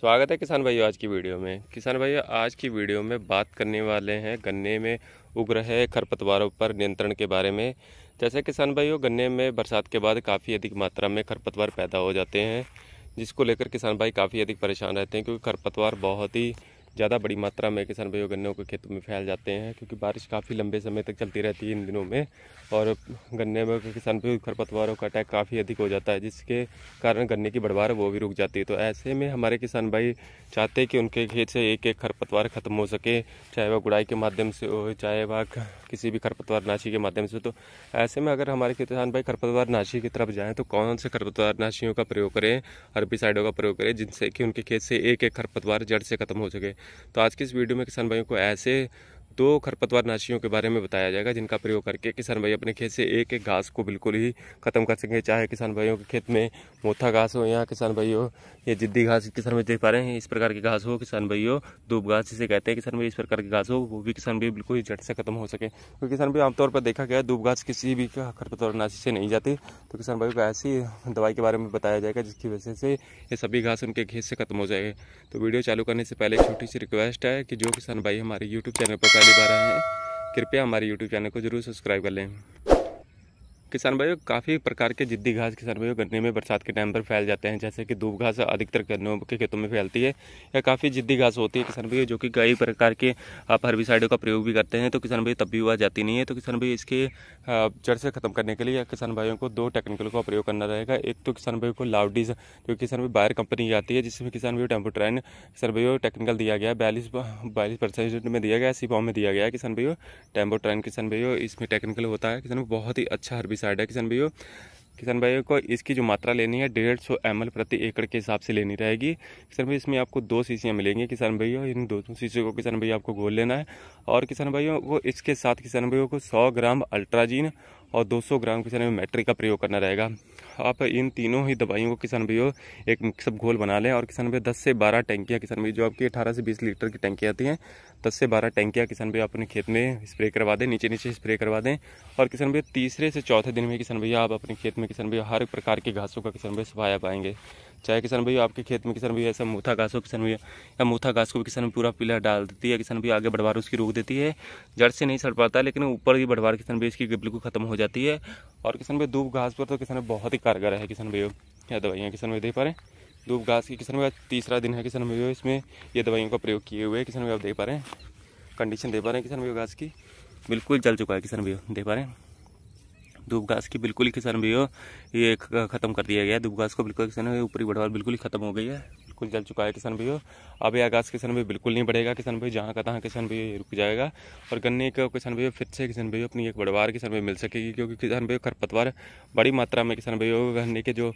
स्वागत है किसान भाइयों आज की वीडियो में किसान भाइयों आज की वीडियो में बात करने वाले हैं गन्ने में उग रहे खरपतवारों पर नियंत्रण के बारे में जैसे किसान भाइयों गन्ने में बरसात के बाद काफ़ी अधिक मात्रा में खरपतवार पैदा हो जाते हैं जिसको लेकर किसान भाई काफ़ी अधिक परेशान रहते हैं क्योंकि खरपतवार बहुत ही ज़्यादा बड़ी मात्रा में किसान भाइयों गन्ने के खेतों में फैल जाते हैं क्योंकि बारिश काफ़ी लंबे समय तक चलती रहती है इन दिनों में और गन्ने में किसान भाई खरपतवारों का अटैक काफ़ी अधिक हो जाता है जिसके कारण गन्ने की बढ़वार वो भी रुक जाती है तो ऐसे में हमारे किसान भाई चाहते हैं कि उनके खेत से एक एक खरपतवार ख़त्म हो सके चाहे वह गुड़ाई के माध्यम से हो चाहे वह किसी भी खरपतवार नाशी के माध्यम से तो ऐसे में अगर हमारे किसान भाई खरपतवार नाशी की तरफ जाएँ तो कौन से खरपतवार नाशियों का प्रयोग करें अरबी का प्रयोग करें जिनसे कि उनके खेत से एक एक खरपतवार जड़ से ख़त्म हो सके तो आज के इस वीडियो में किसान भाइयों को ऐसे दो खरपतवार नाशियों के बारे में बताया जाएगा जिनका प्रयोग करके किसान भाई अपने खेत से एक एक घास को बिल्कुल ही ख़त्म कर सकेंगे चाहे किसान भाइयों के खेत में मोथा घास हो या किसान भाई हो या जिद्दी घास किसान भाई देख पा रहे हैं इस प्रकार की घास हो किसान भाई हो धूप घास जिसे कहते हैं किसान भाई इस प्रकार की घास हो वो भी किसान भाई बिल्कुल ही झट से खत्म हो सके क्योंकि तो किसान भाई आमतौर पर देखा गया धूप घास किसी भी खरपतवार नाशी से नहीं जाती तो किसान भाई को ऐसी दवाई के बारे में बताया जाएगा जिसकी वजह से ये सभी घास उनके खेत से खत्म हो जाएगी तो वीडियो चालू करने से पहले छोटी सी रिक्वेस्ट है कि जो किसान भाई हमारे यूट्यूब चैनल पर पहली बार आए हैं कृपया हमारे यूट्यूब चैनल को जरूर सब्सक्राइब कर लें किसान भाइयों काफ़ी प्रकार के जिद्दी घास किसान भाइयों गन्ने में बरसात के टाइम पर फैल जाते हैं जैसे कि धूप घास अधिकतर गन्नों के खेतों में फैलती है या काफ़ी जिद्दी घास होती है किसान भाइयों जो कि कई प्रकार के आप हर्बिसाइडों का प्रयोग भी करते हैं तो किसान भाई तब भी वह जाती नहीं है तो किसान भाई इसके जड़ से ख़त्म करने के लिए किसान भाइयों को दो टेक्निकल का प्रयोग करना रहेगा एक तो किसान भाई को लाउडीज जो किसान भाई बाहर कंपनी की आती है जिसमें किसान भाई टेम्पो ट्रेन किसान भाइयों टेक्निकल दिया गया है बयालीस बयालीस परसेंट में दिया गया इसी फॉर्म में दिया गया है किसान भाइयों ट्रेन किसान भाइयों इसमें टेक्निकल होता है किसान बहुत ही अच्छा हर्बिस साइड है किसान भाइयों किसान भाइयों को इसकी जो मात्रा लेनी है डेढ़ सौ एम प्रति एकड़ के हिसाब से लेनी रहेगी किसान भाई इसमें आपको दो शीशियाँ मिलेंगी किसान भाइयों इन दो शीशियों को किसान भाई आपको घोल लेना है और किसान भाइयों को इसके साथ किसान भाइयों को सौ ग्राम अल्ट्राजीन और 200 ग्राम किसान में मैट्रिक का प्रयोग करना रहेगा आप इन तीनों ही दवाइयों को किसान भाइयों एक मिक्सअप घोल बना लें और किसान भाई दस से बारह टैंकियाँ किसान भाई जो आपकी अठारह से बीस लीटर की टैंकियाँ आती हैं दस से बारह टैंकियाँ किसान भाई अपने खेत में स्प्रे करवा दें नीचे नीचे स्प्रे करवा दें और किसान भाई तीसरे से चौथे दिन में किसान भैया आप अपने खेत में किसान भैया हर प्रकार के घासों का किसान भाई सफाया पाएंगे चाहे किसान भैया आपके खेत में किसान भैया ऐसा मूथा घास हो किसान भैया या मूथा घास को भी किसान पूरा पिलर डाल देती है किसान भैया आगे बढ़वार उसकी रोक देती है जड़ से नहीं सड़ पाता लेकिन ऊपर की बढ़वार किसान भैया इसकी बिल्कुल खत्म हो जाती है और किसान भाई धूप घास पर तो किसान बहुत ही कारगर है किसान भैया क्या दवाइयाँ किसान भाई देख पा रहे हैं धूप घास की किसान भैया तीसरा दिन है किसान भैया इसमें ये दवाइयों का प्रयोग किए हुए किसान भैया आप देख पा रहे हैं कंडीशन दे पा रहे हैं किसान भैया घास की बिल्कुल जल चुका है किसान भैया देख पा रहे हैं धूप घास की बिल्कुल ही किसान भी हो ये ख़त्म कर दिया गया है धूप घास को बिल्कुल किसान ऊपरी बढ़वाल बिल्कुल ही ख़त्म हो गई है कुछ जल चुका है किसान भाई अब ये आगाज किसान भाई बिल्कुल नहीं बढ़ेगा किसान भाई जहाँ का तहाँ किसान भाई रुक जाएगा और गन्ने का किसान भाई फिर से किसान भाई अपनी एक बढ़वार किसान भाई मिल सकेगी क्योंकि किसान भाई खरपतवार बड़ी मात्रा में किसान भाई गन्ने के जो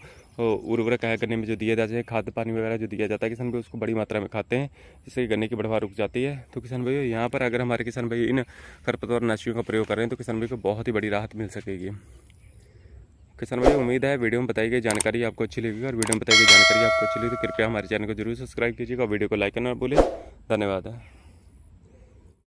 उर्वरक है गन्ने में जो दिया जाते हैं खाद पानी वगैरह जो दिया जाता है किसान भाई उसको बड़ी मात्रा में खाते हैं जिससे गन्ने की बढ़वार रुक जाती है तो किसान भाई यहाँ पर अगर हमारे किसान भाई इन खरपतवार नाशियों का प्रयोग करें तो किसान भाई को बहुत ही बड़ी राहत मिल सकेगी किसान भाई उम्मीद है वीडियो में बताई गई जानकारी आपको अच्छी लगेगी और वीडियो में बताई गई जानकारी आपको अच्छी लगी तो कृपया हमारे चैनल को जरूर सब्सक्राइब कीजिएगा वीडियो को लाइक करना भूलें धन्यवाद